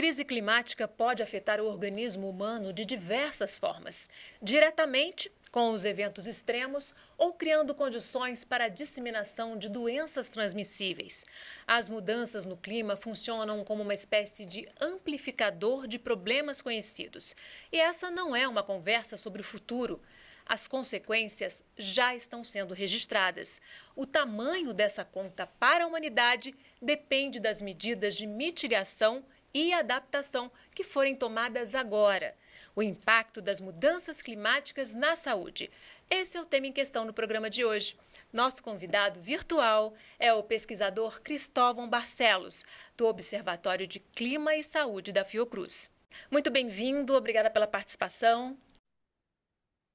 crise climática pode afetar o organismo humano de diversas formas, diretamente com os eventos extremos ou criando condições para a disseminação de doenças transmissíveis. As mudanças no clima funcionam como uma espécie de amplificador de problemas conhecidos. E essa não é uma conversa sobre o futuro. As consequências já estão sendo registradas. O tamanho dessa conta para a humanidade depende das medidas de mitigação e adaptação que forem tomadas agora. O impacto das mudanças climáticas na saúde. Esse é o tema em questão no programa de hoje. Nosso convidado virtual é o pesquisador Cristóvão Barcelos, do Observatório de Clima e Saúde da Fiocruz. Muito bem-vindo, obrigada pela participação.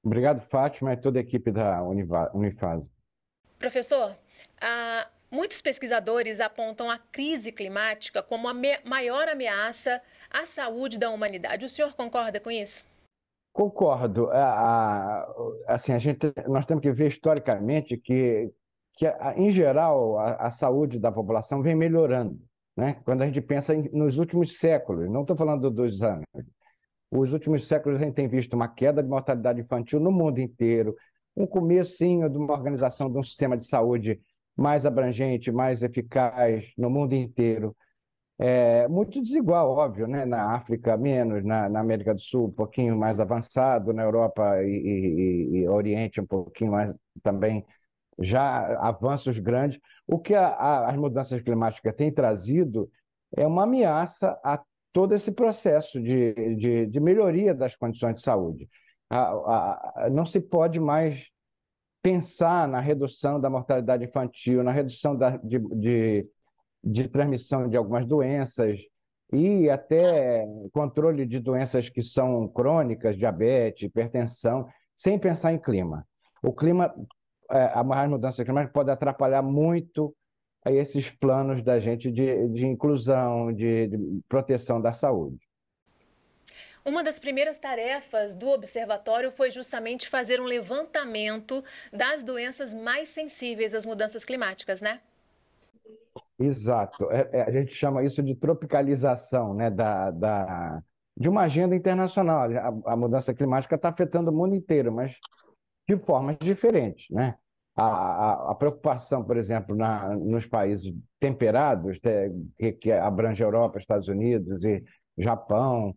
Obrigado, Fátima, e toda a equipe da Unifase. Professor, a Muitos pesquisadores apontam a crise climática como a maior ameaça à saúde da humanidade. O senhor concorda com isso? Concordo. A, a, assim, a gente, nós temos que ver historicamente que, que a, em geral, a, saúde da população vem melhorando. Né? Quando a gente pensa em, nos últimos séculos, não estou falando dos anos, os últimos séculos a gente tem visto uma queda de mortalidade infantil no mundo inteiro, um começo de uma organização de um sistema de saúde mais abrangente, mais eficaz no mundo inteiro. É muito desigual, óbvio, né? na África menos, na, na América do Sul um pouquinho mais avançado, na Europa e, e, e Oriente um pouquinho mais também já avanços grandes. O que a, a, as mudanças climáticas têm trazido é uma ameaça a todo esse processo de, de, de melhoria das condições de saúde. A, não se pode mais pensar na redução da mortalidade infantil, na redução da, de, de, de transmissão de algumas doenças e até controle de doenças que são crônicas, diabetes, hipertensão, sem pensar em clima. O clima, é, as mudanças climáticas podem atrapalhar muito é, esses planos da gente de, de inclusão, de, de proteção da saúde. Uma das primeiras tarefas do observatório foi justamente fazer um levantamento das doenças mais sensíveis às mudanças climáticas, né? Exato. É, é, a gente chama isso de tropicalização, né? Da, da, de uma agenda internacional. A, a mudança climática está afetando o mundo inteiro, mas de formas diferentes, né? A, a, a preocupação, por exemplo, na, nos países temperados, né, que, que abrange a Europa, Estados Unidos e Japão,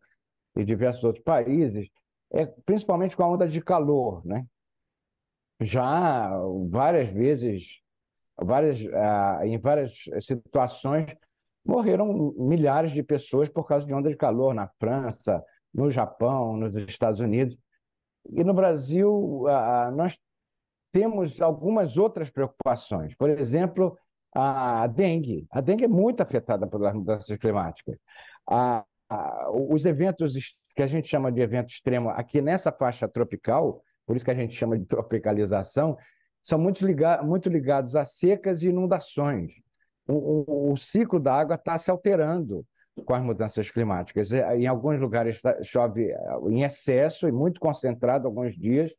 e diversos outros países, é principalmente com a onda de calor, né? Já várias vezes, várias, ah, em várias situações, morreram milhares de pessoas por causa de onda de calor na França, no Japão, nos Estados Unidos. E no Brasil, ah, ah, nós temos algumas outras preocupações. Por exemplo, a dengue. A dengue é muito afetada pelas mudanças climáticas. A, os eventos que a gente chama de evento extremo aqui nessa faixa tropical, por isso que a gente chama de tropicalização, são muito, ligados, muito ligados a secas e inundações. O, o, o ciclo da água está se alterando com as mudanças climáticas. É, em alguns lugares tá, chove eh, em excesso e muito concentrado alguns dias,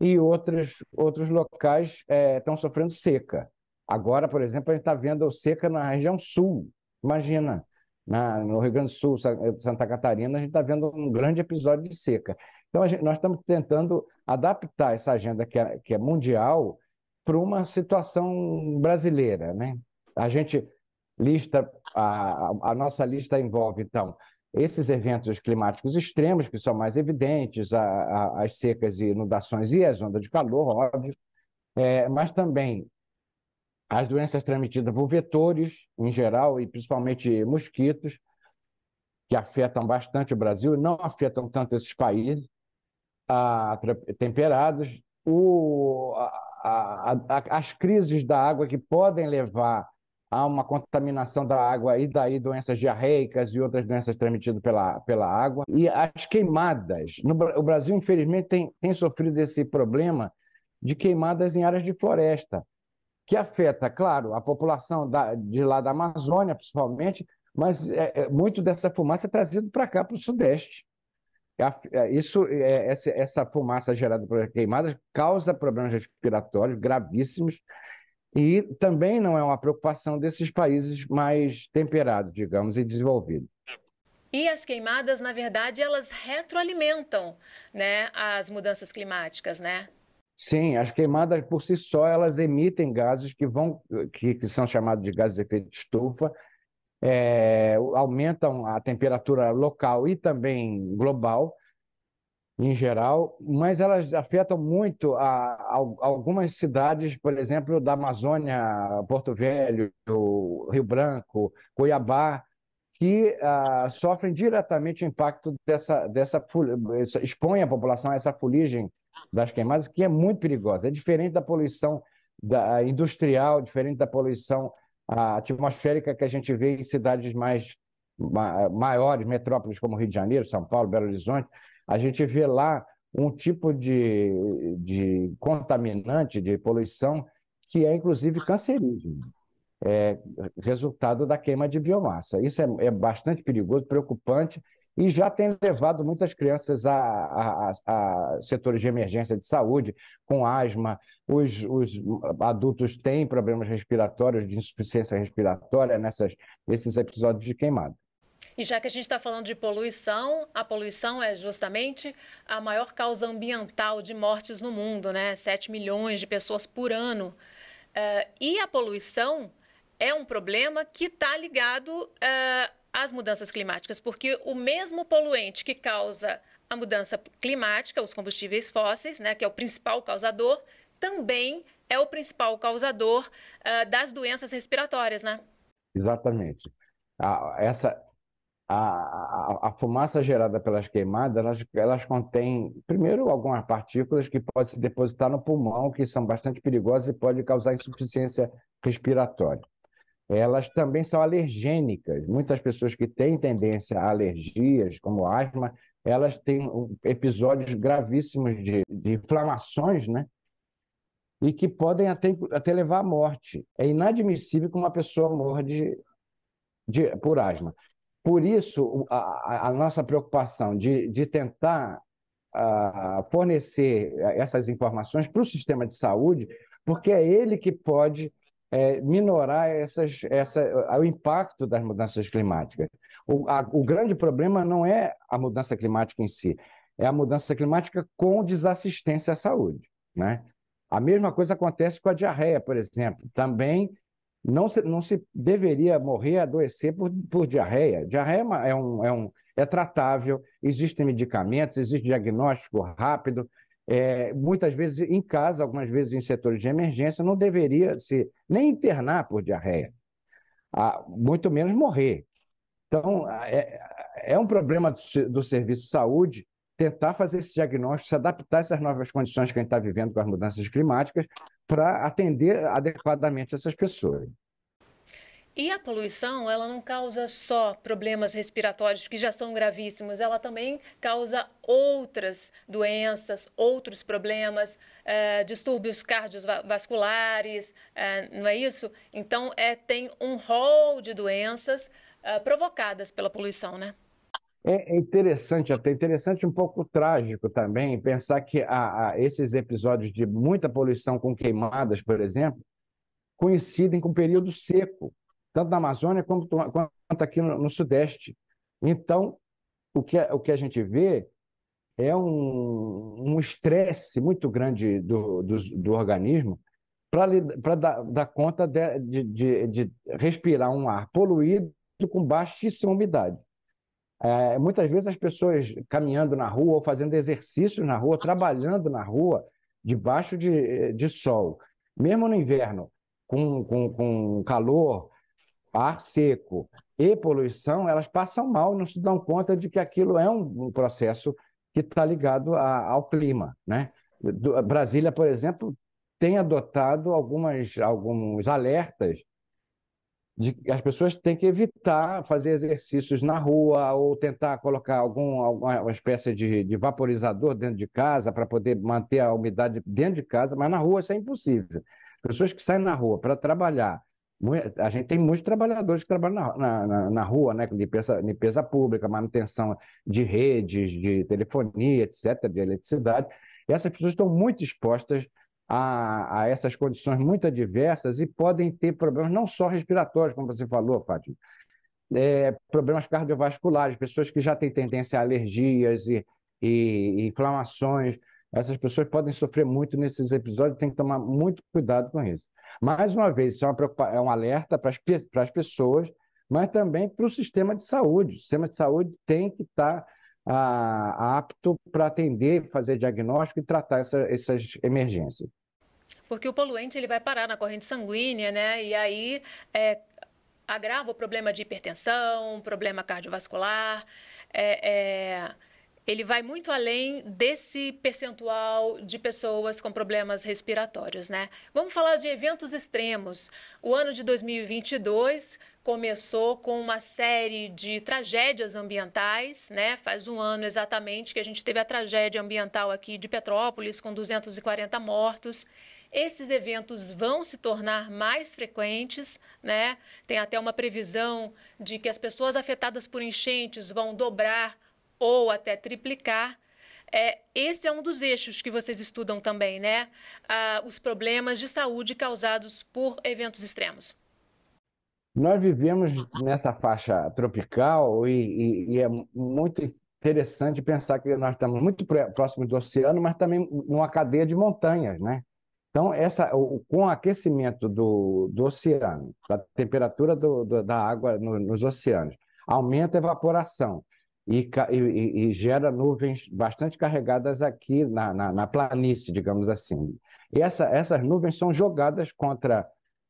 e outros, outros locais estão eh, é, sofrendo seca. Agora, por exemplo, a gente está vendo seca na região sul. Imagina, na, né? no Rio Grande do Sul, eh, Santa Catarina, a gente está vendo um grande episódio de seca. Então, gente, nós estamos tentando adaptar essa agenda que é, que é mundial para uma situação brasileira. Né? A gente lista, a, a nossa lista envolve, então, esses eventos climáticos extremos, que são mais evidentes, a, a, as secas e inundações e as ondas de calor, óbvio, é, mas também as doenças transmitidas por vetores, em geral, e principalmente mosquitos, que afetam bastante o Brasil, não afetam tanto esses países ah, temperados, o, a, a, a, as crises da água que podem levar a uma contaminação da água e daí doenças diarreicas e outras doenças transmitidas pela, pela água. E as queimadas. No, o Brasil, infelizmente, tem, tem sofrido esse problema de queimadas em áreas de floresta que afeta, claro, a população da, de lá da Amazônia, principalmente, mas é, é muito dessa fumaça é trazida para cá, para o Sudeste. É é, isso, essa, essa fumaça gerada por queimadas causa problemas respiratórios gravíssimos e também não é uma preocupação desses países mais temperados, digamos, e desenvolvidos. E as queimadas, na verdade, elas retroalimentam né, as mudanças climáticas, né? Sim, as queimadas por si só elas emitem gases que vão que, que são chamados de gases de efeito de estufa, é, aumentam a temperatura local e também global em geral, mas elas afetam muito a, a algumas cidades, por exemplo, da Amazônia, Porto Velho, Rio Branco, Cuiabá, que ah, sofrem diretamente o impacto dessa, dessa expõe a população a essa fuligem das queimadas, que é muito perigosa. É diferente da poluição da, industrial, diferente da poluição atmosférica que a gente vê em cidades mais ma, maiores, metrópoles como Rio de Janeiro, São Paulo, Belo Horizonte. A gente vê lá um tipo de, de contaminante, de poluição, que é inclusive cancerígeno. É, resultado da queima de biomassa. Isso é, é bastante perigoso, preocupante e já tem levado muitas crianças a, a, a, setores de emergência de saúde, com asma. Os, os adultos têm problemas respiratórios, de insuficiência respiratória, nessas, nesses episódios de queimada. E já que a gente está falando de poluição, a poluição é justamente a maior causa ambiental de mortes no mundo, né? 7 milhões de pessoas por ano. Uh, e a poluição é um problema que está ligado uh, as mudanças climáticas, porque o mesmo poluente que causa a mudança climática, os combustíveis fósseis, né, que é o principal causador, também é o principal causador uh, das doenças respiratórias, né? Exatamente. A, essa, a, a, a, fumaça gerada pelas queimadas, elas, elas contêm, primeiro, algumas partículas que podem se depositar no pulmão, que são bastante perigosas e podem causar insuficiência respiratória elas também são alergênicas. Muitas pessoas que têm tendência a alergias, como asma, elas têm episódios gravíssimos de, de inflamações, né? E que podem até, até levar à morte. É inadmissível que uma pessoa morra de, de, por asma. Por isso, a, a nossa preocupação de, de tentar a, fornecer essas informações para o sistema de saúde, porque é ele que pode é, minorar essas, essa, o impacto das mudanças climáticas. O, a, o grande problema não é a mudança climática em si, é a mudança climática com desassistência à saúde. Né? A mesma coisa acontece com a diarreia, por exemplo. Também não se, não se deveria morrer, adoecer por, por diarreia. Diarreia é, é um, é, um, é tratável, existem medicamentos, existe diagnóstico rápido, é, muitas vezes em casa, algumas vezes em setores de emergência, não deveria se nem internar por diarreia, a, muito menos morrer. Então, é, é um problema do, do, serviço de saúde tentar fazer esse diagnóstico, se adaptar a essas novas condições que a gente está vivendo com as mudanças climáticas, para atender adequadamente essas pessoas. E a poluição, ela não causa só problemas respiratórios que já são gravíssimos, ela também causa outras doenças, outros problemas, eh, distúrbios cardiovasculares, eh, não é isso? Então, é, tem um rol de doenças eh, provocadas pela poluição, né? É, é interessante, até interessante, um pouco trágico também, pensar que a, a esses episódios de muita poluição com queimadas, por exemplo, coincidem com o período seco tanto na Amazônia quanto, quanto aqui no, no, Sudeste. Então, o que, é, o que a gente vê é um estresse um muito grande do, do, do organismo para dar, dar, conta de, de, de, respirar um ar poluído com baixíssima umidade. É, muitas vezes as pessoas caminhando na rua, ou fazendo exercícios na rua, trabalhando na rua, debaixo de, de sol, mesmo no inverno, com, com, com calor, ar seco e poluição, elas passam mal, não se dão conta de que aquilo é um, processo que está ligado a, ao clima. Né? Do, Brasília, por exemplo, tem adotado algumas, alguns alertas de que as pessoas têm que evitar fazer exercícios na rua ou tentar colocar algum, alguma espécie de, de vaporizador dentro de casa para poder manter a umidade dentro de casa, mas na rua isso é impossível. Pessoas que saem na rua para trabalhar a gente tem muitos trabalhadores que trabalham na, na, na rua, né? Limpeza, limpeza pública, manutenção de redes, de telefonia, etc., de eletricidade. E essas pessoas estão muito expostas a, a, essas condições muito adversas e podem ter problemas não só respiratórios, como você falou, Fátima, é, problemas cardiovasculares, pessoas que já têm tendência a alergias e, e, e inflamações. Essas pessoas podem sofrer muito nesses episódios, tem que tomar muito cuidado com isso. Mais uma vez, isso é, uma é um alerta para as, para as pessoas, mas também para o sistema de saúde. O sistema de saúde tem que estar tá, ah, apto para atender, fazer diagnóstico e tratar essa, essas emergências. Porque o poluente ele vai parar na corrente sanguínea, né? E aí é, agrava o problema de hipertensão, problema cardiovascular. É, é ele vai muito além desse percentual de pessoas com problemas respiratórios, né? Vamos falar de eventos extremos. O ano de 2022 começou com uma série de tragédias ambientais, né? Faz um ano exatamente que a gente teve a tragédia ambiental aqui de Petrópolis com 240 mortos. Esses eventos vão se tornar mais frequentes, né? Tem até uma previsão de que as pessoas afetadas por enchentes vão dobrar ou até triplicar. É, esse é um dos eixos que vocês estudam também, né? Ah, os problemas de saúde causados por eventos extremos. Nós vivemos nessa faixa tropical e, e, e é muito interessante pensar que nós estamos muito próximos do oceano, mas também numa cadeia de montanhas, né? Então, essa, o, com o aquecimento do, do oceano, da temperatura do, do, da água no, nos oceanos, aumenta a evaporação e, e, e gera nuvens bastante carregadas aqui na, na, na planície, digamos assim. E essa, essas nuvens são jogadas contra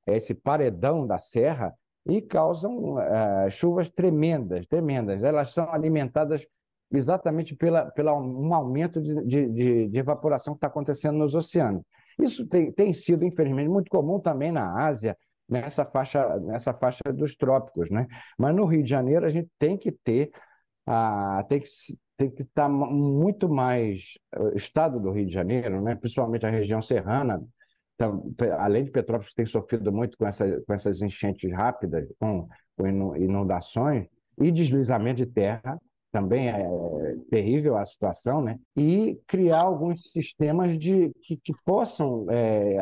esse paredão da serra e causam eh, chuvas tremendas, tremendas. Elas são alimentadas exatamente pela, pela um aumento de, de, de evaporação que está acontecendo nos oceanos. Isso tem, tem sido, infelizmente, muito comum também na Ásia, nessa faixa, nessa faixa dos trópicos. Né? Mas no Rio de Janeiro, a gente tem que ter ah, tem que tem que estar tá muito mais o eh, estado do Rio de Janeiro, né? Principalmente a região serrana, então, além de Petrópolis tem sofrido muito com, essas com essas enchentes rápidas, com, com inundações e deslizamento de terra, também é, é terrível a situação, né? E criar alguns sistemas de que, que possam é,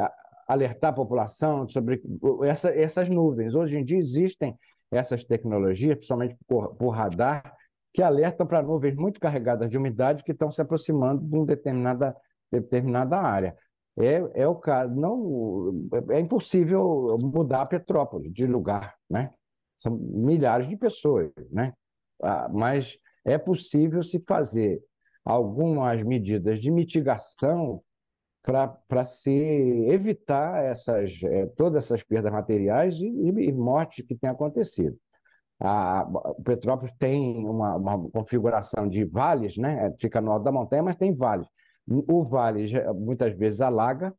alertar a população sobre essa, essas nuvens. Hoje em dia existem essas tecnologias, principalmente por, por radar, que alertam para nuvens muito carregadas de umidade que estão se aproximando de uma determinada, determinada área. É, é o caso, não é impossível mudar a Petrópolis de lugar, né? São milhares de pessoas, né? Ah, mas é possível se fazer algumas medidas de mitigação para se evitar essas, eh, todas essas perdas materiais e, e mortes que têm acontecido. A, o Petrópolis tem uma, uma, configuração de vales, né? É, fica no alto da montanha, mas tem vales. O vale muitas vezes alaga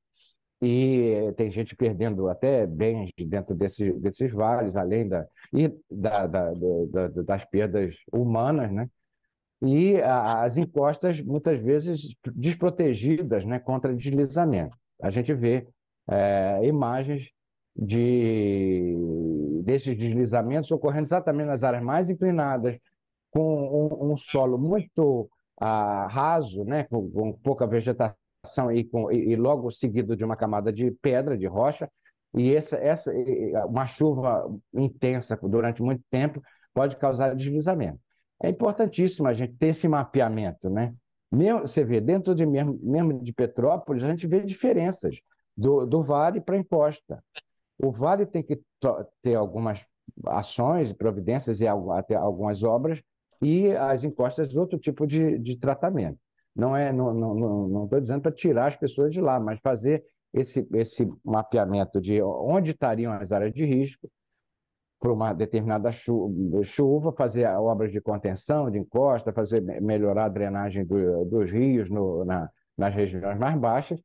e tem gente perdendo até bens dentro desse, desses vales, além da, e da, da, da, das perdas humanas, né? E a, as encostas muitas vezes desprotegidas, né? Contra deslizamento. A gente vê é, imagens de desses deslizamentos ocorrendo exatamente nas áreas mais inclinadas, com um, um solo muito ah, raso, né, com, com, pouca vegetação e, com, e, e, logo seguido de uma camada de pedra, de rocha, e essa, essa, uma chuva intensa durante muito tempo pode causar deslizamento. É importantíssimo a gente ter esse mapeamento, né? Você vê, dentro de mesmo, mesmo de Petrópolis, a gente vê diferenças do, do vale para a encosta. O Vale tem que ter algumas ações, providências e até algumas obras, e as encostas outro tipo de, de tratamento. Não é, não estou não, não, dizendo para tirar as pessoas de lá, mas fazer esse, esse mapeamento de onde estariam as áreas de risco para uma determinada chuva, chuva, fazer obras de contenção de encosta, fazer melhorar a drenagem do, dos rios no, na, nas regiões mais baixas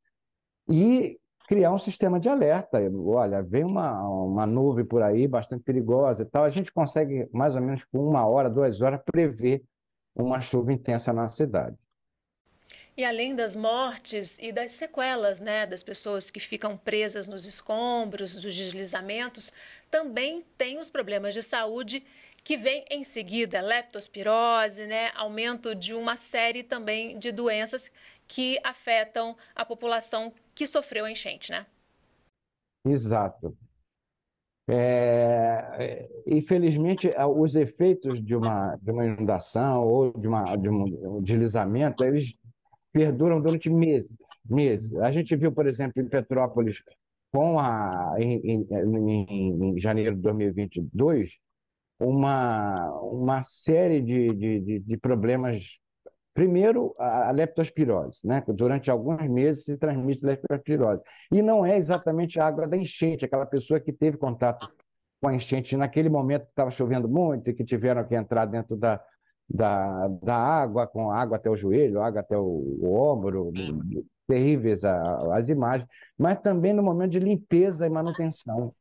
e criar um sistema de alerta. Olha, vem uma, uma nuvem por aí bastante perigosa e tal. A gente consegue, mais ou menos com uma hora, duas horas, prever uma chuva intensa na cidade. E além das mortes e das sequelas, né, das pessoas que ficam presas nos escombros, dos deslizamentos, também tem os problemas de saúde que vem em seguida, leptospirose, né, aumento de uma série também de doenças que afetam a população que sofreu a enchente, né? Exato. É, é infelizmente, os efeitos de uma, de uma inundação ou de, uma, de um deslizamento, eles perduram durante meses, meses. A gente viu, por exemplo, em Petrópolis, com a, em, em, em janeiro de 2022, uma, uma série de, de, de problemas Primeiro, a leptospirose, né? Durante alguns meses se transmite leptospirose. E não é exatamente a água da enchente, aquela pessoa que teve contato com a enchente naquele momento que estava chovendo muito e que tiveram que entrar dentro da, da, da água, com água até o joelho, água até o, o ombro, terríveis a, as imagens, mas também no momento de limpeza e manutenção.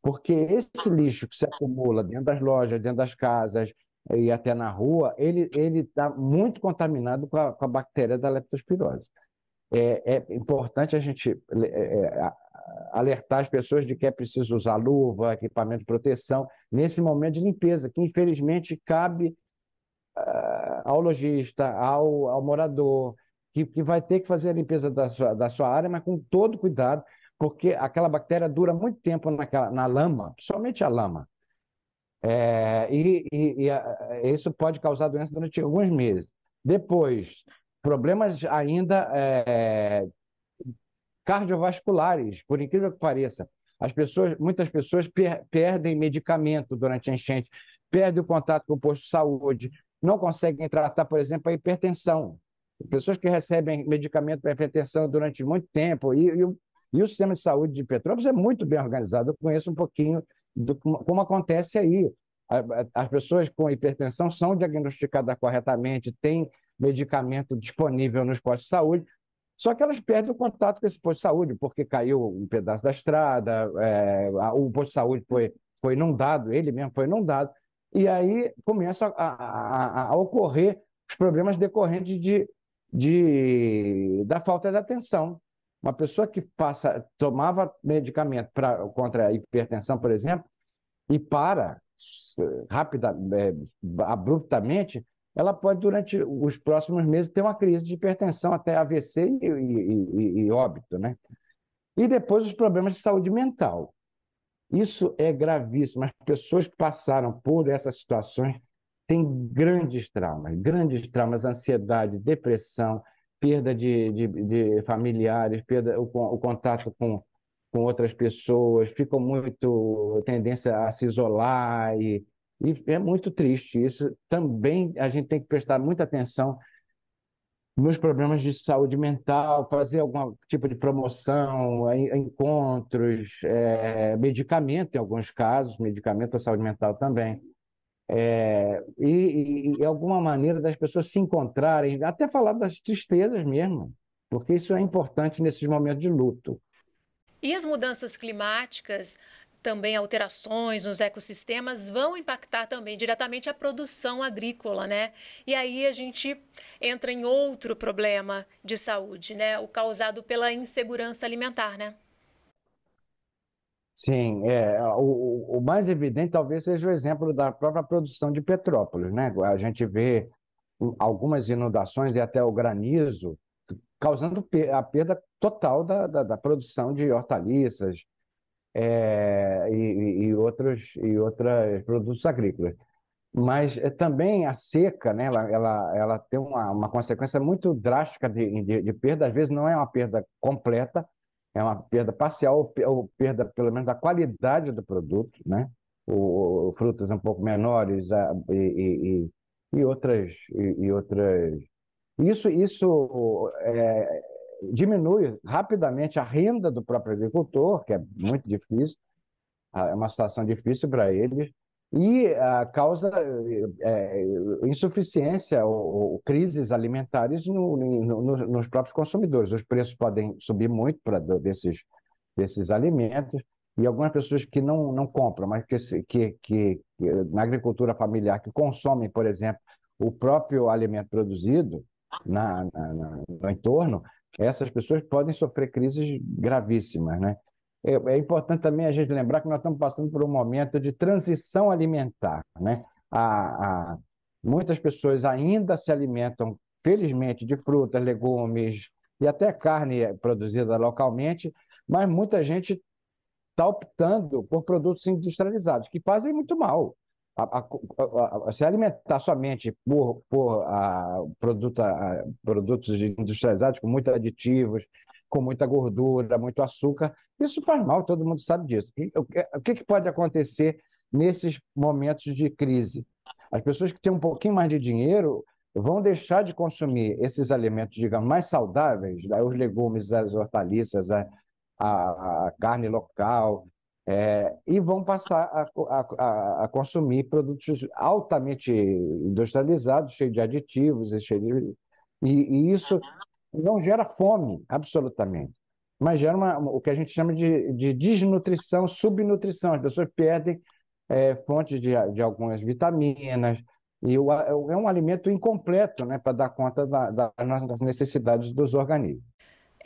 Porque esse lixo que se acumula dentro das lojas, dentro das casas, e até na rua, ele está muito contaminado com a, com a, bactéria da leptospirose. É, é importante a gente é, é alertar as pessoas de que é preciso usar luva, equipamento de proteção, nesse momento de limpeza, que infelizmente cabe uh, ao lojista, ao, ao morador, que, que, vai ter que fazer a limpeza da sua, da sua área, mas com todo cuidado, porque aquela bactéria dura muito tempo naquela, na lama, somente a lama. É, e, e, e a, isso pode causar doença durante alguns meses. Depois, problemas ainda é, cardiovasculares, por incrível que pareça. As pessoas, muitas pessoas per, perdem medicamento durante a enchente, perdem o contato com o posto de saúde, não conseguem tratar, por exemplo, a hipertensão. Pessoas que recebem medicamento para hipertensão durante muito tempo, e, e, e o sistema de saúde de Petrópolis é muito bem organizado. Eu conheço um pouquinho do, como acontece aí. As pessoas com hipertensão são diagnosticadas corretamente, têm medicamento disponível nos postos de saúde, só que elas perdem o contato com esse posto de saúde, porque caiu um pedaço da estrada, é, o posto de saúde foi, foi inundado, ele mesmo foi inundado, e aí começa a, a, a ocorrer os problemas decorrentes de, de, da falta de atenção. Uma pessoa que passa, tomava medicamento pra, contra a hipertensão, por exemplo, e para rápida, é, abruptamente, ela pode, durante os próximos meses, ter uma crise de hipertensão, até AVC e, e, e, e óbito, né? E depois os problemas de saúde mental. Isso é gravíssimo. As pessoas que passaram por essas situações têm grandes traumas, grandes traumas, ansiedade, depressão, perda de, de, de familiares, perda o, o contato com, com outras pessoas, ficam muito tendência a se isolar e, e é muito triste isso. Também a gente tem que prestar muita atenção nos problemas de saúde mental, fazer algum tipo de promoção, encontros, é, medicamento em alguns casos, medicamento para saúde mental também é, e, e, alguma maneira das pessoas se encontrarem, até falar das tristezas mesmo, porque isso é importante nesses momentos de luto. E as mudanças climáticas, também alterações nos ecossistemas, vão impactar também diretamente a produção agrícola, né? E aí a gente entra em outro problema de saúde, né? O causado pela insegurança alimentar, né? Sim, é, o, o mais evidente talvez seja o exemplo da própria produção de Petrópolis, né? A gente vê algumas inundações e até o granizo causando a perda total da, da, da produção de hortaliças é, e, e, outros e outras produtos agrícolas. Mas é, também a seca, né? Ela, ela, ela tem uma, uma consequência muito drástica de, de, de perda. Às vezes não é uma perda completa, é uma perda parcial, ou perda pelo menos da qualidade do produto, né? O, o frutas um pouco menores a, e, e, e, outras e, e, outras. Isso isso é, diminui rapidamente a renda do próprio agricultor, que é muito difícil, é uma situação difícil para eles e a ah, causa é, insuficiência ou, ou, crises alimentares no, no, nos próprios consumidores. Os preços podem subir muito para desses, desses alimentos e algumas pessoas que não, não compram, mas que, que, que, na agricultura familiar que consomem, por exemplo, o próprio alimento produzido na, na, na no entorno, essas pessoas podem sofrer crises gravíssimas, né? É, é, importante também a gente lembrar que nós estamos passando por um momento de transição alimentar. Né? A, a, muitas pessoas ainda se alimentam, felizmente, de frutas, legumes e até carne eh, produzida localmente, mas muita gente está optando por produtos industrializados, que fazem muito mal. A, se alimentar somente por, por produto, produtos industrializados com muitos aditivos, com muita gordura, muito açúcar, isso faz mal, todo mundo sabe disso. o que, que pode acontecer nesses momentos de crise? As pessoas que têm um pouquinho mais de dinheiro vão deixar de consumir esses alimentos, digamos, mais saudáveis, né? os legumes, as hortaliças, a, a, a carne local, é, e vão passar a, a, a, consumir produtos altamente industrializados, cheios de aditivos, cheio de... E, e, isso não gera fome, absolutamente mas gera uma, o que a gente chama de, de desnutrição, subnutrição. As pessoas perdem é, fontes de, de algumas vitaminas, e o, é um alimento incompleto né, para dar conta da, das nossas necessidades dos organismos.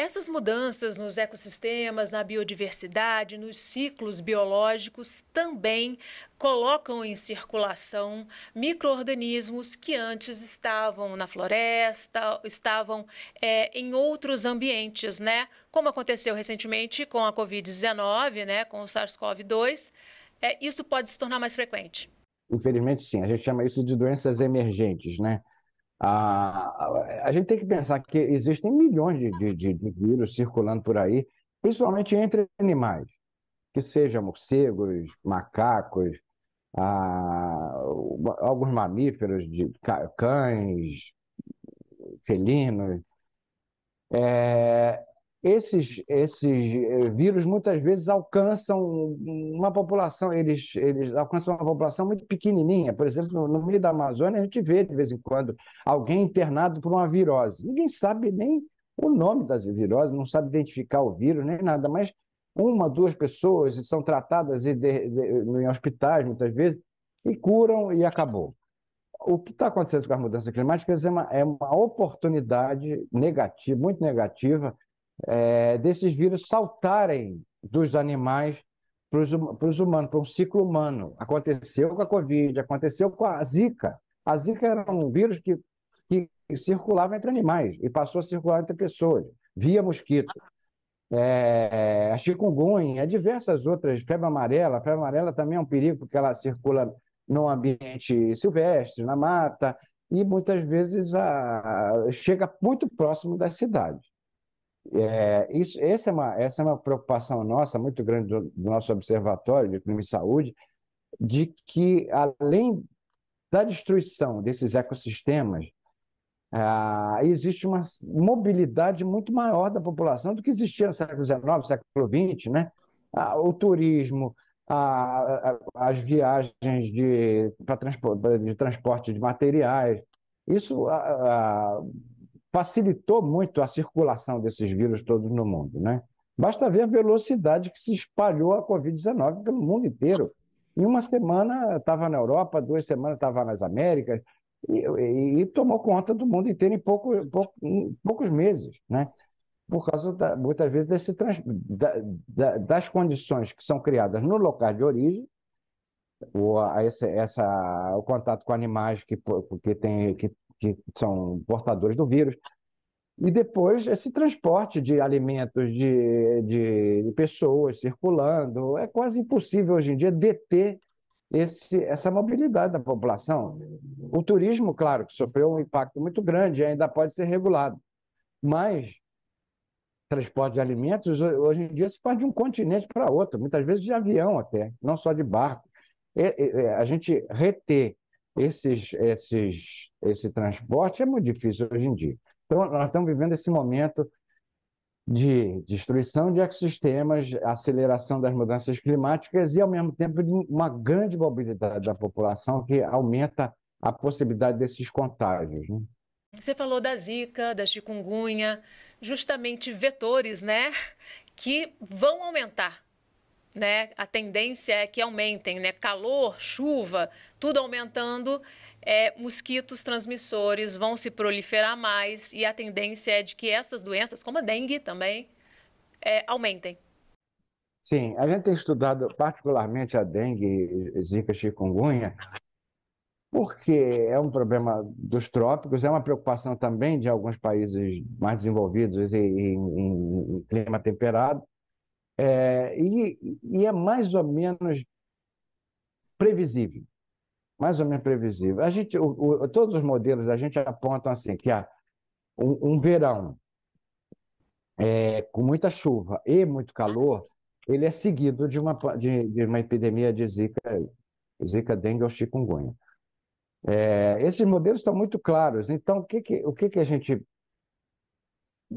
Essas mudanças nos ecossistemas, na biodiversidade, nos ciclos biológicos também colocam em circulação microorganismos que antes estavam na floresta, estavam é, em outros ambientes, né? Como aconteceu recentemente com a Covid-19, né? Com o SARS-CoV-2, é, isso pode se tornar mais frequente. Infelizmente, sim. A gente chama isso de doenças emergentes, né? A, a gente tem que pensar que existem milhões de, de, de, de vírus circulando por aí, principalmente entre animais, que sejam morcegos, macacos, a, alguns mamíferos, de cães, felinos. É, esses, esses eh, vírus muitas vezes alcançam uma população, eles, eles alcançam uma população muito pequenininha. Por exemplo, no meio da Amazônia, a gente vê de vez em quando alguém internado por uma virose. Ninguém sabe nem o nome das viroses, não sabe identificar o vírus nem nada, mas uma, duas pessoas são tratadas de, de, de, em hospitais muitas vezes e curam e acabou. O que está acontecendo com as mudanças climáticas é uma, é uma oportunidade negativa, muito negativa, é, desses vírus saltarem dos animais para os hum, humanos, para um ciclo humano. Aconteceu com a Covid, aconteceu com a Zika. A Zika era um vírus que, que circulava entre animais e passou a circular entre pessoas, via mosquito. É, a chikungunya, é diversas outras, febre amarela. A febre amarela também é um perigo porque ela circula no ambiente silvestre, na mata, e muitas vezes a, chega muito próximo das cidades. É, isso, essa, é uma, essa é uma preocupação nossa, muito grande do, do nosso observatório de clima e saúde, de que além da destruição desses ecossistemas, ah, existe uma mobilidade muito maior da população do que existia no século XIX, século XX, né? Ah, o turismo, ah, as viagens de, transporte, de transporte de materiais, isso ah, ah, facilitou muito a circulação desses vírus todos no mundo, né? Basta ver a velocidade que se espalhou a Covid-19 pelo mundo inteiro. Em uma semana estava na Europa, duas semanas estava nas Américas, e, e, e, tomou conta do mundo inteiro em, pouco, pouco, em poucos meses, né? Por causa, da, muitas vezes, desse trans, da, da, das condições que são criadas no local de origem, ou a, essa, essa, o contato com animais que, que, tem, que que são portadores do vírus. E depois esse transporte de alimentos, de, de pessoas circulando. É quase impossível hoje em dia deter esse, essa mobilidade da população. O turismo, claro, que sofreu um impacto muito grande, ainda pode ser regulado. Mas transporte de alimentos, hoje em dia, se faz de um continente para outro, muitas vezes de avião até, não só de barco. É, é, é, a gente reter esses, esses, esse transporte é muito difícil hoje em dia. Então, nós estamos vivendo esse momento de destruição de ecossistemas, aceleração das mudanças climáticas e, ao mesmo tempo, de uma grande mobilidade da população que aumenta a possibilidade desses contágios. Né? Você falou da zika, da chikungunya, justamente vetores, né, que vão aumentar né? A tendência é que aumentem, né? Calor, chuva, tudo aumentando, é, mosquitos transmissores vão se proliferar mais e a tendência é de que essas doenças, como a dengue também, é, aumentem. Sim, a gente tem estudado particularmente a dengue, zika, chikungunya, porque é um problema dos trópicos, é uma preocupação também de alguns países mais desenvolvidos e em, em clima temperado, é, e, e é mais ou menos previsível. Mais ou menos previsível. A gente, o, o, todos os modelos a gente apontam assim, que há um, um verão é, com muita chuva e muito calor, ele é seguido de uma, de, de uma epidemia de zika, zika, dengue ou chikungunya. É, esses modelos estão muito claros. Então, o que, que o que, que a gente...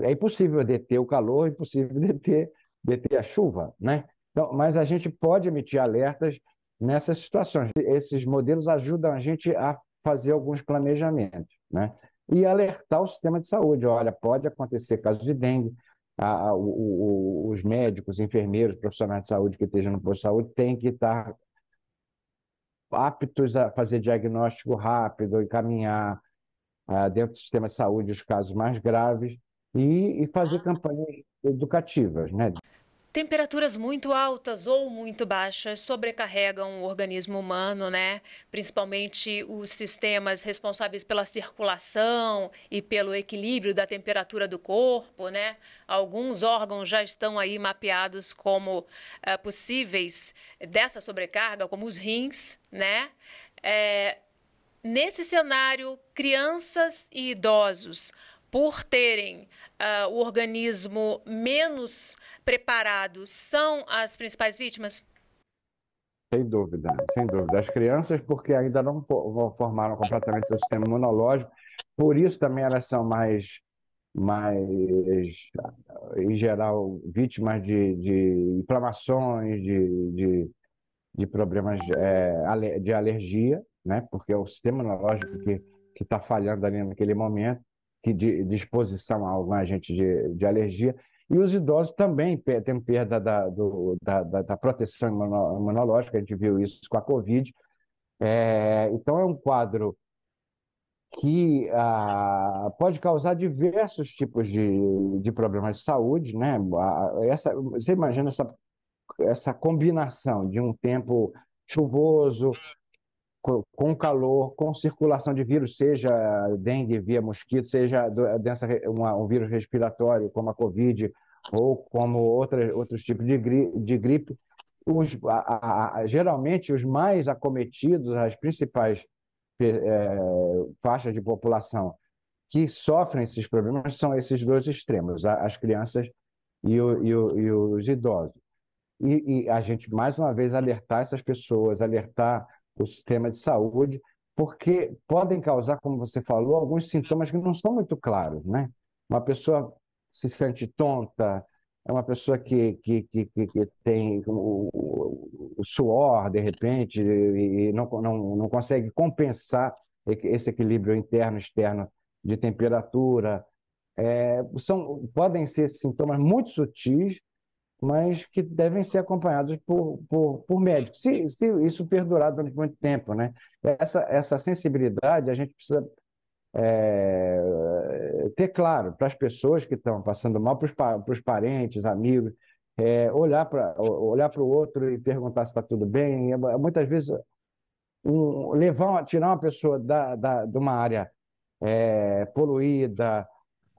É impossível deter o calor, é impossível deter deter a chuva, né? Então, mas a gente pode emitir alertas nessas situações. Esses modelos ajudam a gente a fazer alguns planejamentos, né? E alertar o sistema de saúde. Olha, pode acontecer casos de dengue. A, a, o, os médicos, enfermeiros, profissionais de saúde que estejam no posto de saúde têm que estar aptos a fazer diagnóstico rápido, encaminhar uh, ah, dentro do sistema de saúde os casos mais graves e, e fazer ah. campanhas educativas, né? Temperaturas muito altas ou muito baixas sobrecarregam o organismo humano, né? Principalmente os sistemas responsáveis pela circulação e pelo equilíbrio da temperatura do corpo, né? Alguns órgãos já estão aí mapeados como é, possíveis dessa sobrecarga, como os rins, né? É, nesse cenário, crianças e idosos por terem uh, o organismo menos preparado, são as principais vítimas? Sem dúvida, sem dúvida. As crianças, porque ainda não formaram completamente seu sistema imunológico, por isso também elas são mais, mais em geral, vítimas de, de inflamações, de, de, de problemas é, de alergia, né? porque é o sistema imunológico que está falhando ali naquele momento que de, de exposição a algum agente de, de alergia. E os idosos também têm perda da, do, da, da, da, proteção imunológica, a gente viu isso com a Covid. É, então, é um quadro que ah, pode causar diversos tipos de, de problemas de saúde. Né? Essa, você imagina essa, essa combinação de um tempo chuvoso, com calor, com circulação de vírus, seja dengue via mosquito, seja doença, uma, um vírus respiratório, como a Covid, ou como outra, outros tipos de, gri, de gripe. Os, a, a, geralmente, os mais acometidos, as principais é, faixas de população que sofrem esses problemas são esses dois extremos, as crianças e, o, e, o, e os idosos. E, e a gente, mais uma vez, alertar essas pessoas, alertar o sistema de saúde, porque podem causar, como você falou, alguns sintomas que não são muito claros, né? Uma pessoa se sente tonta, é uma pessoa que, que, que, que tem o, o, suor, de repente, e não, não, não consegue compensar esse equilíbrio interno externo de temperatura. É, são, podem ser sintomas muito sutis, mas que devem ser acompanhados por, por, por médicos, se, se, isso perdurar durante muito tempo. Né? Essa, essa sensibilidade a gente precisa é, ter claro para as pessoas que estão passando mal, para os parentes, amigos, é, olhar para olhar o outro e perguntar se está tudo bem. É, muitas vezes, um, levar, tirar uma pessoa da, da, de uma área é, poluída,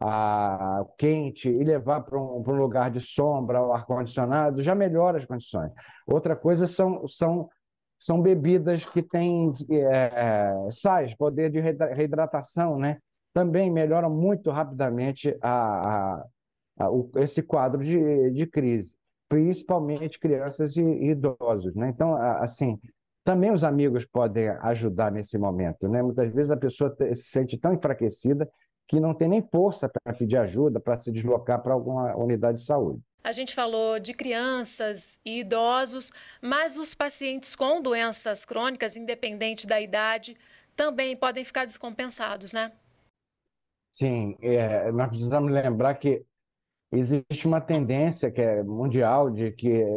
a quente e levar para um, um lugar de sombra, ou ar-condicionado, já melhora as condições. Outra coisa são, são, são bebidas que têm é, sais, poder de reidratação, né? Também melhoram muito rapidamente a, a, a o, esse quadro de, de crise, principalmente crianças e, e idosos, né? Então, assim, também os amigos podem ajudar nesse momento, né? Muitas vezes a pessoa se sente tão enfraquecida que não tem nem força para pedir ajuda, para se deslocar para alguma unidade de saúde. A gente falou de crianças e idosos, mas os pacientes com doenças crônicas, independente da idade, também podem ficar descompensados, né? Sim, é, nós precisamos lembrar que existe uma tendência que é mundial de que é,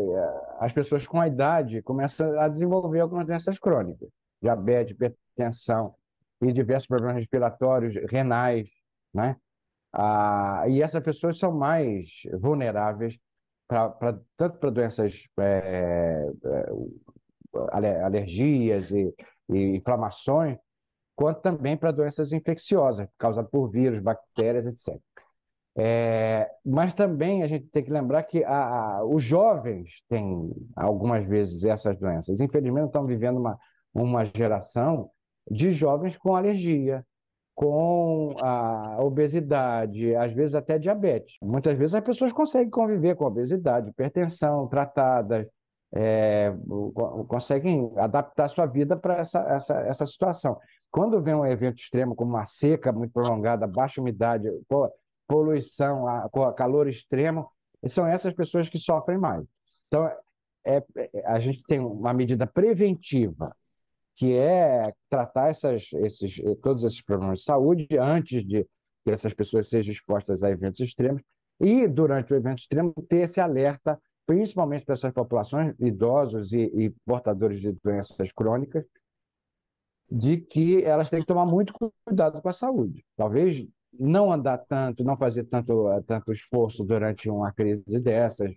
as pessoas com a idade começam a desenvolver algumas doenças crônicas, diabetes, hipertensão e diversos problemas respiratórios, renais, né? Ah, e essas pessoas são mais vulneráveis pra, pra tanto para doenças, é, é, alergias e, e inflamações, quanto também para doenças infecciosas, causadas por vírus, bactérias, etc. É, mas também a gente tem que lembrar que a, a, os jovens têm algumas vezes essas doenças. Infelizmente, estamos vivendo uma, uma geração de jovens com alergia, com a obesidade, às vezes até diabetes. Muitas vezes as pessoas conseguem conviver com obesidade, hipertensão, tratadas, é, conseguem adaptar sua vida para essa, essa, essa situação. Quando vem um evento extremo, como uma seca muito prolongada, baixa umidade, poluição, calor extremo, são essas pessoas que sofrem mais. Então, é, é a gente tem uma medida preventiva que é tratar essas, esses, eh, todos esses problemas de saúde antes de que essas pessoas sejam expostas a eventos extremos e, durante o evento extremo, ter esse alerta, principalmente para essas populações, idosos e, e portadores de doenças crônicas, de que elas têm que tomar muito cuidado com a saúde. Talvez não andar tanto, não fazer tanto, eh, tanto esforço durante uma crise dessas,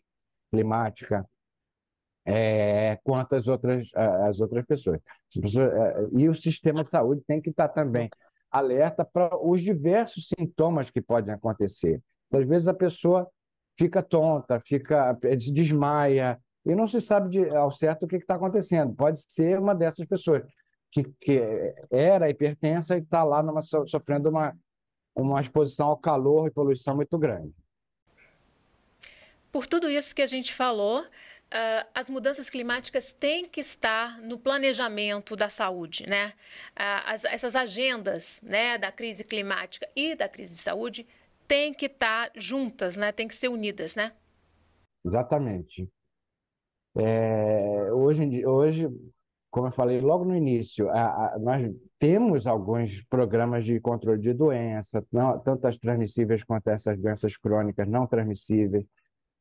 climática, é, quanto as outras, as outras pessoas. É, e o sistema de saúde tem que estar também alerta para os diversos sintomas que podem acontecer. Às vezes a pessoa fica tonta, fica desmaia, e não se sabe de, ao certo o que está acontecendo. Pode ser uma dessas pessoas que, que era hipertensa e está lá numa, sofrendo uma, uma exposição ao calor e poluição muito grande. Por tudo isso que a gente falou, Uh, as mudanças climáticas têm que estar no planejamento da saúde, né? Uh, as, essas agendas, né, da crise climática e da crise de saúde têm que estar juntas, né? Tem que ser unidas, né? Exatamente. É, hoje, hoje, como eu falei logo no início, a, a, nós temos alguns programas de controle de doença, não, tanto as transmissíveis quanto essas doenças crônicas não transmissíveis,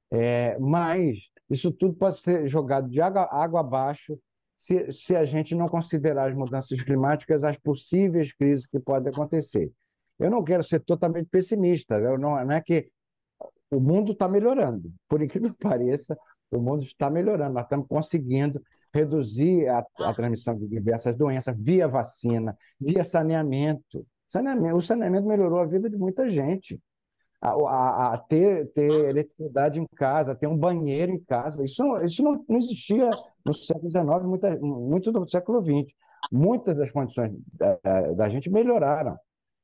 é, mas isso tudo pode ser jogado de água, água abaixo se, se a gente não considerar as mudanças climáticas, as possíveis crises que podem acontecer. Eu não quero ser totalmente pessimista, não, não é que o mundo está melhorando, por incrível que pareça, o mundo está melhorando, nós estamos conseguindo reduzir a, a transmissão de diversas doenças via vacina, via saneamento. saneamento. O saneamento melhorou a vida de muita gente a, a, a ter, ter eletricidade em casa, ter um banheiro em casa. Isso, isso não, não existia no século XIX, muita, muito do século XX. Muitas das condições da, eh, eh, da gente melhoraram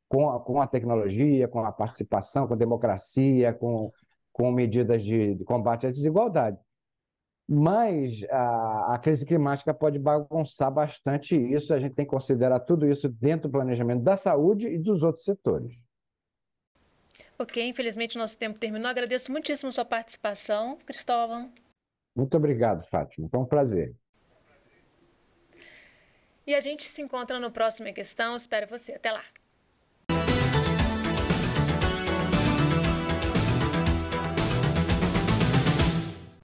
com a, com a tecnologia, com a participação, com a democracia, com, com medidas de, de combate à desigualdade. Mas a, a, crise climática pode bagunçar bastante isso, a gente tem que considerar tudo isso dentro do planejamento da saúde e dos outros setores. Ok, infelizmente nosso tempo terminou. Agradeço muitíssimo sua participação, Cristóvão. Muito obrigado, Fátima. Foi um prazer. E a gente se encontra no próximo Questão. Espero você. Até lá.